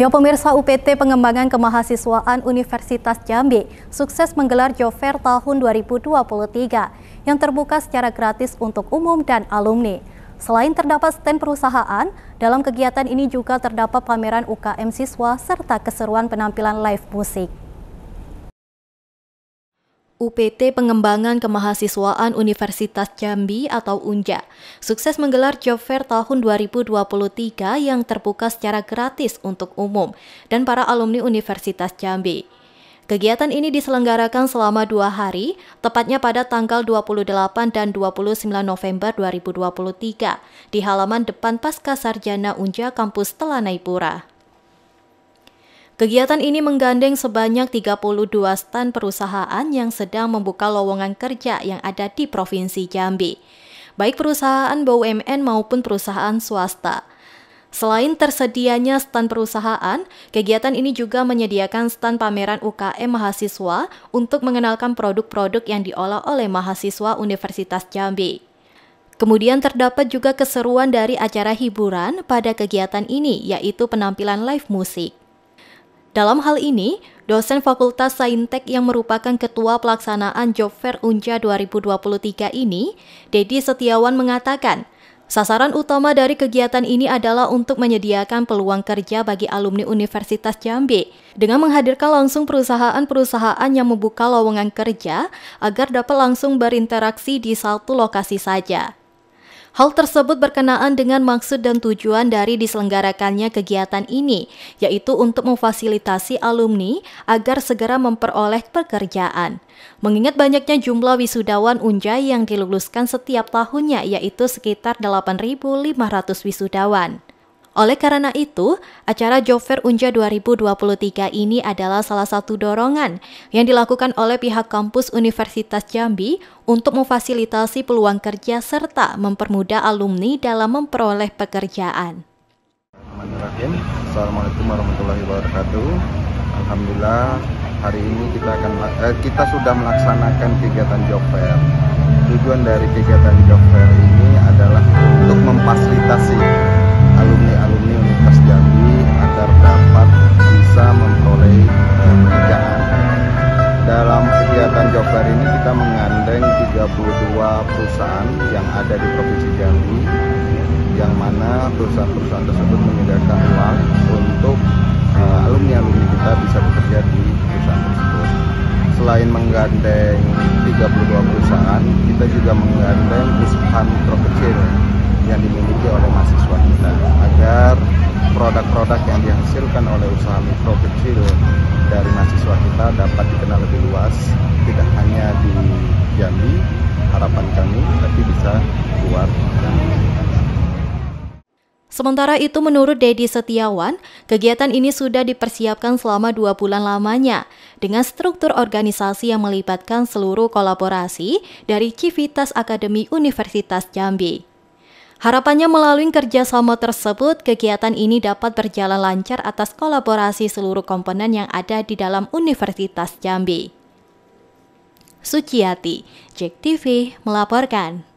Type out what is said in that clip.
Ya pemirsa UPT Pengembangan Kemahasiswaan Universitas Jambi sukses menggelar Jover tahun 2023 yang terbuka secara gratis untuk umum dan alumni. Selain terdapat stand perusahaan, dalam kegiatan ini juga terdapat pameran UKM siswa serta keseruan penampilan live musik. UPT Pengembangan Kemahasiswaan Universitas Jambi atau UNJA sukses menggelar job fair tahun 2023 yang terbuka secara gratis untuk umum dan para alumni Universitas Jambi. Kegiatan ini diselenggarakan selama dua hari, tepatnya pada tanggal 28 dan 29 November 2023 di halaman depan Paskasarjana Unja Kampus Telanai Pura. Kegiatan ini menggandeng sebanyak 32 stan perusahaan yang sedang membuka lowongan kerja yang ada di Provinsi Jambi, baik perusahaan BUMN maupun perusahaan swasta. Selain tersedianya stan perusahaan, kegiatan ini juga menyediakan stan pameran UKM mahasiswa untuk mengenalkan produk-produk yang diolah oleh mahasiswa Universitas Jambi. Kemudian terdapat juga keseruan dari acara hiburan pada kegiatan ini, yaitu penampilan live musik. Dalam hal ini, dosen Fakultas Saintek yang merupakan Ketua Pelaksanaan Job Fair Unja 2023 ini, Dedi Setiawan mengatakan, sasaran utama dari kegiatan ini adalah untuk menyediakan peluang kerja bagi alumni Universitas Jambi dengan menghadirkan langsung perusahaan-perusahaan yang membuka lowongan kerja agar dapat langsung berinteraksi di satu lokasi saja. Hal tersebut berkenaan dengan maksud dan tujuan dari diselenggarakannya kegiatan ini, yaitu untuk memfasilitasi alumni agar segera memperoleh pekerjaan. Mengingat banyaknya jumlah wisudawan Unjai yang diluluskan setiap tahunnya yaitu sekitar 8.500 wisudawan. Oleh karena itu, acara Jover Unja 2023 ini adalah salah satu dorongan yang dilakukan oleh pihak kampus Universitas Jambi untuk memfasilitasi peluang kerja serta mempermudah alumni dalam memperoleh pekerjaan. Assalamualaikum warahmatullahi wabarakatuh. Alhamdulillah hari ini kita akan eh, kita sudah melaksanakan kegiatan job fair. Tujuan dari kegiatan job fair ini adalah untuk memfasilitasi alumni-alumni Universitas Jambi agar dapat bisa memperoleh pekerjaan. Dalam kegiatan job fair ini kita mengandeng 32 perusahaan yang ada di Provinsi Jambi yang mana perusahaan-perusahaan tersebut menyediakan uang untuk eh, alumni-alumni kita bisa bekerja di perusahaan tersebut. Selain menggandeng 32 perusahaan, kita juga menggandeng perusahaan mikro kecil yang dimiliki oleh mahasiswa kita agar produk-produk yang dihasilkan oleh usaha mikro kecil dari mahasiswa kita dapat dikenal lebih luas tidak hanya di Jambi harapan kami tapi bisa keluar. Jambi. Sementara itu menurut Dedi Setiawan, kegiatan ini sudah dipersiapkan selama dua bulan lamanya dengan struktur organisasi yang melibatkan seluruh kolaborasi dari Civitas Akademi Universitas Jambi. Harapannya melalui kerjasama tersebut, kegiatan ini dapat berjalan lancar atas kolaborasi seluruh komponen yang ada di dalam Universitas Jambi. Suciati, Jack TV melaporkan.